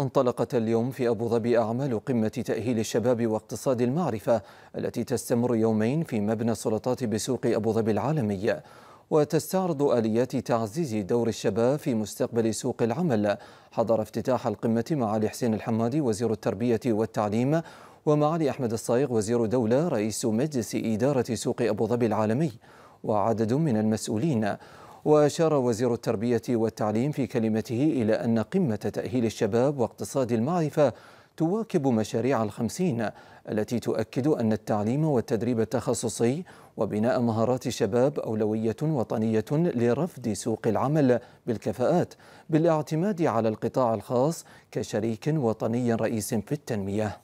انطلقت اليوم في أبو ظبي أعمال قمة تأهيل الشباب واقتصاد المعرفة التي تستمر يومين في مبنى السلطات بسوق أبو ظبي العالمية وتستعرض آليات تعزيز دور الشباب في مستقبل سوق العمل حضر افتتاح القمة معالي حسين الحمادي وزير التربية والتعليم ومعالي أحمد الصايغ وزير دولة رئيس مجلس إدارة سوق أبو ظبي العالمي وعدد من المسؤولين وأشار وزير التربية والتعليم في كلمته إلى أن قمة تأهيل الشباب واقتصاد المعرفة تواكب مشاريع الخمسين التي تؤكد أن التعليم والتدريب التخصصي وبناء مهارات الشباب أولوية وطنية لرفد سوق العمل بالكفاءات بالاعتماد على القطاع الخاص كشريك وطني رئيس في التنمية